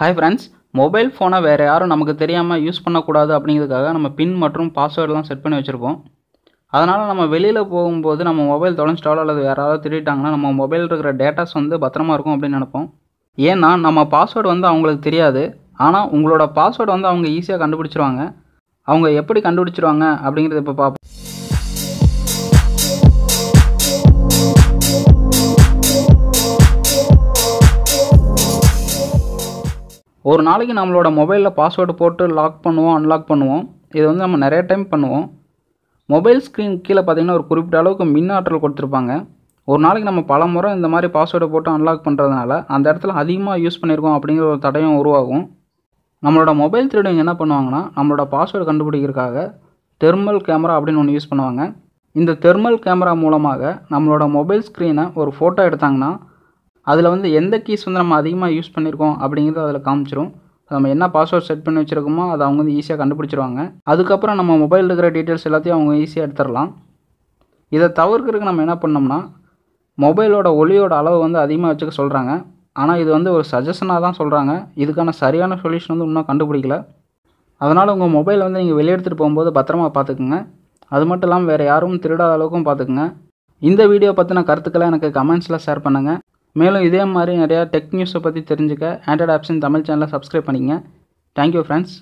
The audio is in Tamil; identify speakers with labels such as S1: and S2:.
S1: ஹாய் ஃப்ரெண்ட்ஸ் மொபைல் ஃபோனை வேறு யாரும் நமக்கு தெரியாமல் யூஸ் பண்ணக்கூடாது அப்படிங்கிறதுக்காக நம்ம பின் மற்றும் பாஸ்வேர்டெலாம் செட் பண்ணி வச்சுருப்போம் அதனால் நம்ம வெளியில் போகும்போது நம்ம மொபைல் தொலைஞ்சிட்டாலோ அல்லது யாராவது திருட்டாங்கன்னா நம்ம மொபைல் இருக்கிற டேட்டாஸ் வந்து பத்திரமா இருக்கும் அப்படின்னு நினைப்போம் ஏன்னா நம்ம பாஸ்வேர்டு வந்து அவங்களுக்கு தெரியாது ஆனால் உங்களோட பாஸ்வேர்டு வந்து அவங்க ஈஸியாக கண்டுபிடிச்சிருவாங்க அவங்க எப்படி கண்டுபிடிச்சிருவாங்க அப்படிங்கிறத இப்போ பார்ப்போம் ஒரு நாளைக்கு நம்மளோட மொபைலில் பாஸ்வேர்டு போட்டு லாக் பண்ணுவோம் அன்லாக் பண்ணுவோம் இதை வந்து நம்ம நிறைய டைம் பண்ணுவோம் மொபைல் ஸ்க்ரீன் கீழே பார்த்திங்கன்னா ஒரு குறிப்பிட்ட அளவுக்கு மின் ஆற்றல் கொடுத்துருப்பாங்க ஒரு நாளைக்கு நம்ம பல முறை இந்த மாதிரி பாஸ்வேர்டை போட்டு அன்லாக் பண்ணுறதுனால அந்த இடத்துல அதிகமாக யூஸ் பண்ணியிருக்கோம் அப்படிங்கிற ஒரு தடையும் உருவாகும் நம்மளோட மொபைல் திருடங்க என்ன பண்ணுவாங்கன்னா நம்மளோட பாஸ்வேர்டு கண்டுபிடிக்கிறதுக்காக தெர்மல் கேமரா அப்படின்னு ஒன்று யூஸ் பண்ணுவாங்க இந்த தெர்மல் கேமரா மூலமாக நம்மளோட மொபைல் ஸ்க்ரீனை ஒரு ஃபோட்டோ எடுத்தாங்கன்னா அதில் வந்து எந்த கீஸ் வந்து நம்ம அதிகமாக யூஸ் பண்ணியிருக்கோம் அப்படிங்கிறது அதில் காமிச்சிரும் நம்ம என்ன பாஸ்வேர்ட் செட் பண்ணி வச்சுருக்கோமோ அதை அவங்க வந்து ஈஸியாக கண்டுபிடிச்சிருவாங்க அதுக்கப்புறம் நம்ம மொபைலில் இருக்கிற டீட்டெயில்ஸ் எல்லாத்தையும் அவங்க ஈஸியாக எடுத்துடலாம் இதை தவிர்க்கிறதுக்கு நம்ம என்ன பண்ணோம்னா மொபைலோட ஒளியோட அளவு வந்து அதிகமாக வச்சுக்க சொல்கிறாங்க ஆனால் இது வந்து ஒரு சஜஷனாக தான் சொல்கிறாங்க இதுக்கான சரியான சொல்யூஷன் வந்து இன்னும் கண்டுபிடிக்கல அதனால் உங்கள் மொபைலை வந்து நீங்கள் வெளியே எடுத்துகிட்டு போகும்போது பத்திரமா பார்த்துக்குங்க அது மட்டும் இல்லாமல் வேறு யாரும் திருடாத அளவுக்கும் பார்த்துக்குங்க இந்த வீடியோ பற்றின கருத்துக்களை எனக்கு கமெண்ட்ஸில் ஷேர் பண்ணுங்கள் மேலும் இதே மாதிரி நிறையா டெக் நியூஸை பற்றி தெரிஞ்சுக்க ஆண்ட்ராய்ட் ஆப்ஷன் தமிழ் சேனலை சப்ஸ்கிரைப் பண்ணிங்க தேங்க்யூ ஃப்ரெண்ட்ஸ்